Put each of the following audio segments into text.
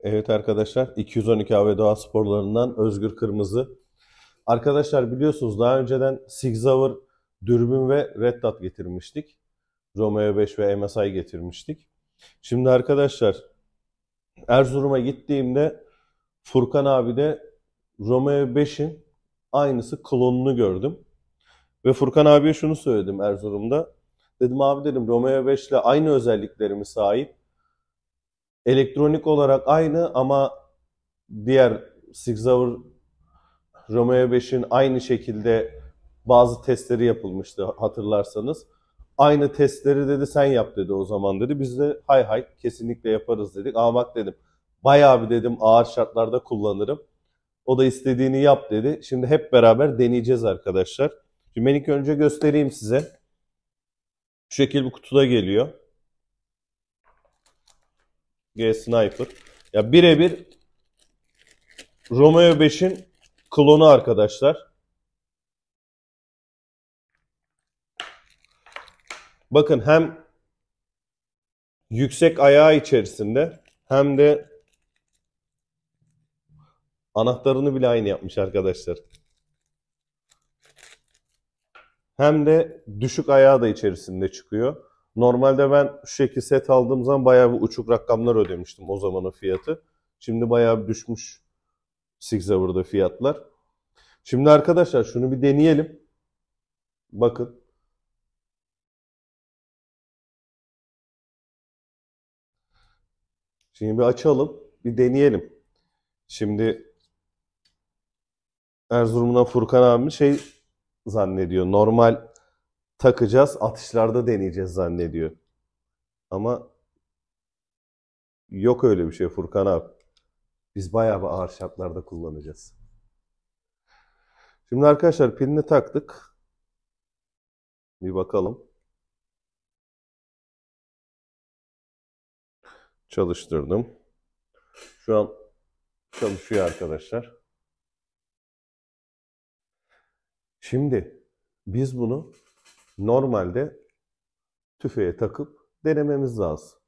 Evet arkadaşlar 212 AV Doğa Sporlarından Özgür Kırmızı. Arkadaşlar biliyorsunuz daha önceden Six Dürbün ve Red Dot getirmiştik. Romeo 5 ve MSI getirmiştik. Şimdi arkadaşlar Erzurum'a gittiğimde Furkan abi de Romeo 5'in aynısı klonunu gördüm. Ve Furkan abiye şunu söyledim Erzurum'da. Dedim abi dedim Romeo 5 ile aynı özelliklerimi sahip elektronik olarak aynı ama diğer Six Hour Romeo 5'in aynı şekilde bazı testleri yapılmıştı hatırlarsanız. Aynı testleri dedi sen yap dedi o zaman dedi. Biz de hay hay kesinlikle yaparız dedik. Ama bak dedim bayağı bir dedim ağır şartlarda kullanırım. O da istediğini yap dedi. Şimdi hep beraber deneyeceğiz arkadaşlar. Şimdi ben ilk önce göstereyim size. Şu şekil bu kutuda geliyor. G Sniper. Ya birebir Romeo 5'in klonu arkadaşlar. Bakın hem yüksek ayağı içerisinde hem de anahtarını bile aynı yapmış arkadaşlar. Hem de düşük ayağı da içerisinde çıkıyor. Normalde ben şu şekilde set aldığım zaman bayağı bir uçuk rakamlar ödemiştim o zamanın fiyatı. Şimdi bayağı bir düşmüş Six Hour'da fiyatlar. Şimdi arkadaşlar şunu bir deneyelim. Bakın. Şimdi bir açalım, bir deneyelim. Şimdi Erzurum'dan Furkan abi şey zannediyor. Normal takacağız, atışlarda deneyeceğiz zannediyor. Ama yok öyle bir şey Furkan abi. Biz bayağı bir ağır şartlarda kullanacağız. Şimdi arkadaşlar pilini taktık. Bir bakalım. Çalıştırdım. Şu an çalışıyor arkadaşlar. Şimdi biz bunu normalde tüfeğe takıp denememiz lazım.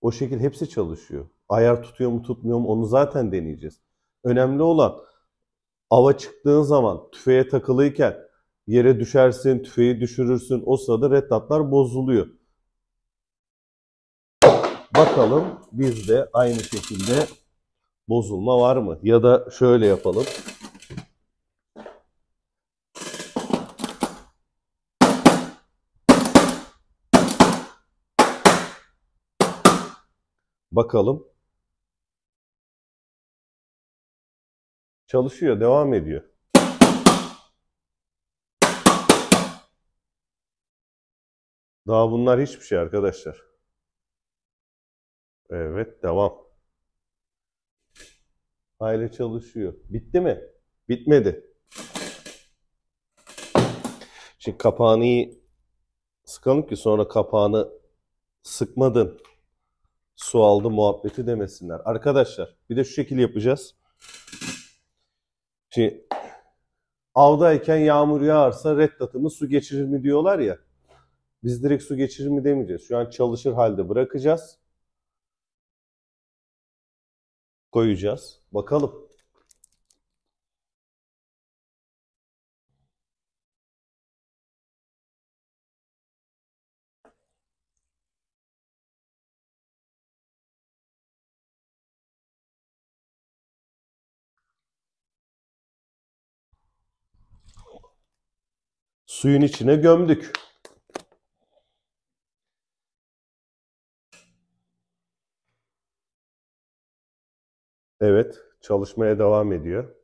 O şekil hepsi çalışıyor. Ayar tutuyor mu tutmuyor mu onu zaten deneyeceğiz. Önemli olan ava çıktığın zaman tüfeğe takılıyken yere düşersin, tüfeği düşürürsün. O sırada reddatlar bozuluyor. Bakalım bizde aynı şekilde bozulma var mı? Ya da şöyle yapalım. Bakalım. Çalışıyor, devam ediyor. Daha bunlar hiçbir şey arkadaşlar. Evet, devam. Aile çalışıyor. Bitti mi? Bitmedi. Şimdi kapağını iyi sıkalım ki sonra kapağını sıkmadın su aldı muhabbeti demesinler. Arkadaşlar bir de şu şekilde yapacağız. Şimdi avdayken yağmur yağarsa reddatımı su geçirir mi diyorlar ya. Biz direkt su geçirir mi demeyeceğiz. Şu an çalışır halde bırakacağız. Koyacağız. Bakalım. Suyun içine gömdük. Evet, çalışmaya devam ediyor.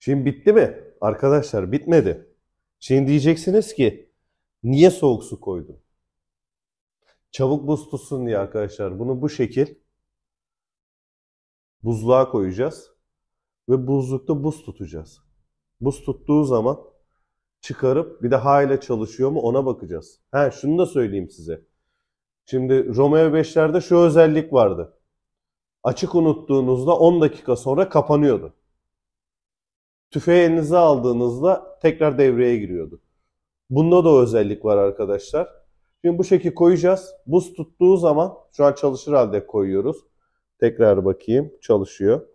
Şimdi bitti mi? Arkadaşlar bitmedi. Şimdi diyeceksiniz ki niye soğuk su koydum? Çabuk buz tutsun diye arkadaşlar. Bunu bu şekil buzluğa koyacağız ve buzlukta buz tutacağız. Buz tuttuğu zaman çıkarıp bir de hala çalışıyor mu ona bakacağız. Ha şunu da söyleyeyim size. Şimdi Romeo 5'lerde şu özellik vardı. Açık unuttuğunuzda 10 dakika sonra kapanıyordu. Tüfeği elinize aldığınızda tekrar devreye giriyordu. Bunda da o özellik var arkadaşlar. Şimdi bu şekilde koyacağız. Buz tuttuğu zaman şu an çalışır halde koyuyoruz. Tekrar bakayım. Çalışıyor.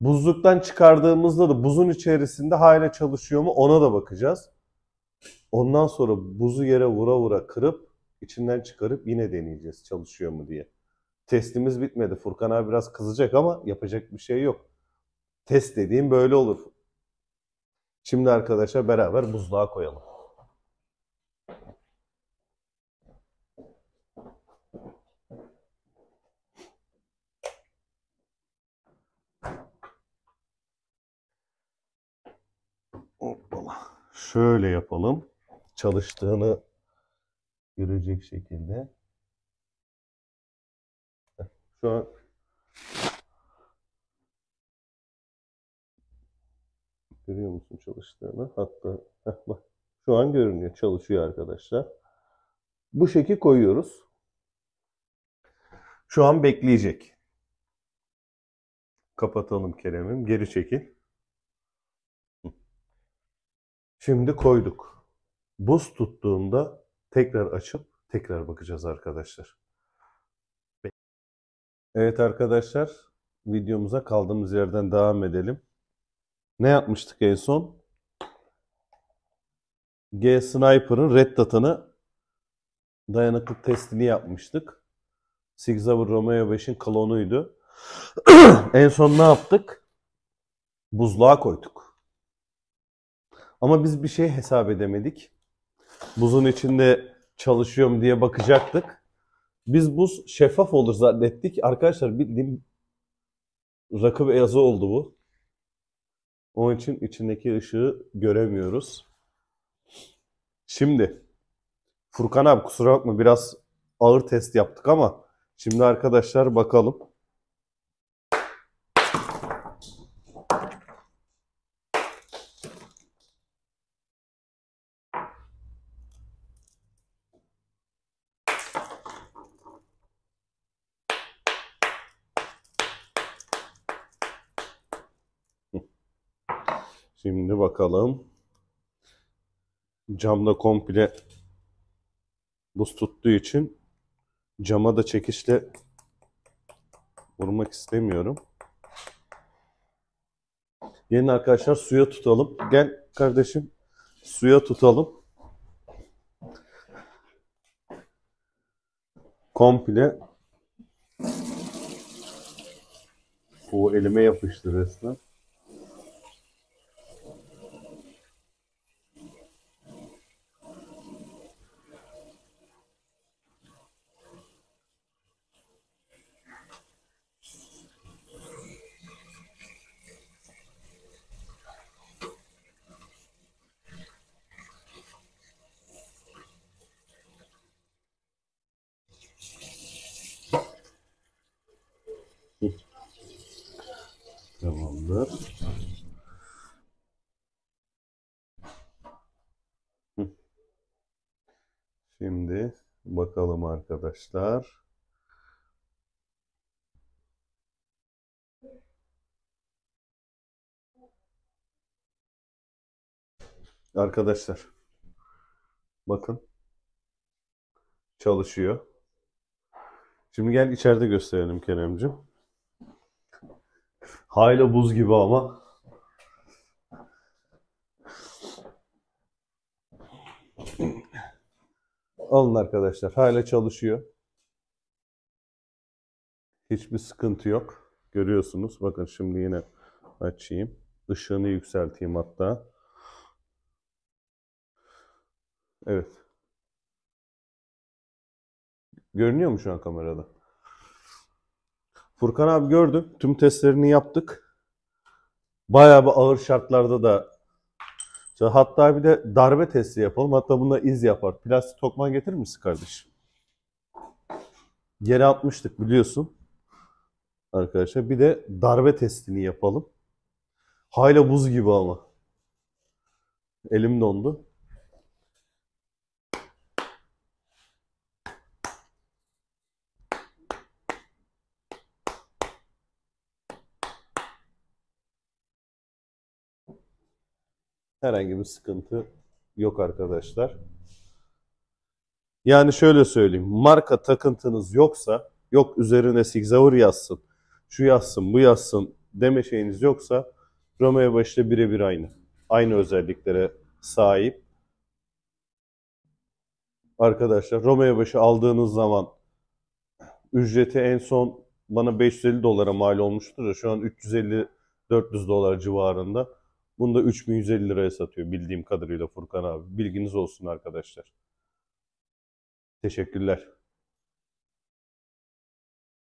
Buzluktan çıkardığımızda da buzun içerisinde hala çalışıyor mu ona da bakacağız. Ondan sonra buzu yere vura vura kırıp içinden çıkarıp yine deneyeceğiz çalışıyor mu diye. Testimiz bitmedi. Furkan abi biraz kızacak ama yapacak bir şey yok. Test dediğim böyle olur. Şimdi arkadaşlar beraber buzluğa koyalım. şöyle yapalım. Çalıştığını görecek şekilde. Şu an görüyor musun çalıştığını? Hatta bak şu an görünüyor. Çalışıyor arkadaşlar. Bu şekil koyuyoruz. Şu an bekleyecek. Kapatalım Kerem'im. Geri çekin. Şimdi koyduk. Buz tuttuğunda tekrar açıp tekrar bakacağız arkadaşlar. Evet arkadaşlar videomuza kaldığımız yerden devam edelim. Ne yapmıştık en son? G Sniper'ın red data'nı dayanıklı testini yapmıştık. Six Hour Romeo 5'in klonuydu. en son ne yaptık? Buzluğa koyduk. Ama biz bir şey hesap edemedik. Buzun içinde çalışıyorum diye bakacaktık. Biz buz şeffaf olur zannettik. Arkadaşlar bildiğim rakı beyazı oldu bu. Onun için içindeki ışığı göremiyoruz. Şimdi Furkan abi kusura bakma biraz ağır test yaptık ama şimdi arkadaşlar bakalım. Şimdi bakalım. Camda komple buz tuttuğu için cama da çekişle vurmak istemiyorum. Gelin arkadaşlar suya tutalım. Gel kardeşim suya tutalım. Komple bu elime yapıştı resmen. arkadaşlar. Arkadaşlar bakın çalışıyor. Şimdi gel içeride gösterelim Keremcim. Hala buz gibi ama alın arkadaşlar. Hala çalışıyor. Hiçbir sıkıntı yok. Görüyorsunuz. Bakın şimdi yine açayım. Işığını yükselteyim hatta. Evet. Görünüyor mu şu an kamerada? Furkan abi gördüm. Tüm testlerini yaptık. Bayağı bir ağır şartlarda da işte hatta bir de darbe testi yapalım. Hatta buna iz yapar. Plastik tokman getirir misin kardeşim? Yere atmıştık biliyorsun. Arkadaşlar bir de darbe testini yapalım. Hala buz gibi ama. Elim dondu. herhangi bir sıkıntı yok arkadaşlar. Yani şöyle söyleyeyim. Marka takıntınız yoksa, yok üzerine Sigzaur yazsın, şu yazsın, bu yazsın deme şeyiniz yoksa Romeo başta birebir aynı. Aynı özelliklere sahip. Arkadaşlar Romeo başı aldığınız zaman ücreti en son bana 550 dolara mal olmuştur da şu an 350-400 dolar civarında. Bunu da 3150 liraya satıyor bildiğim kadarıyla Furkan abi. Bilginiz olsun arkadaşlar. Teşekkürler.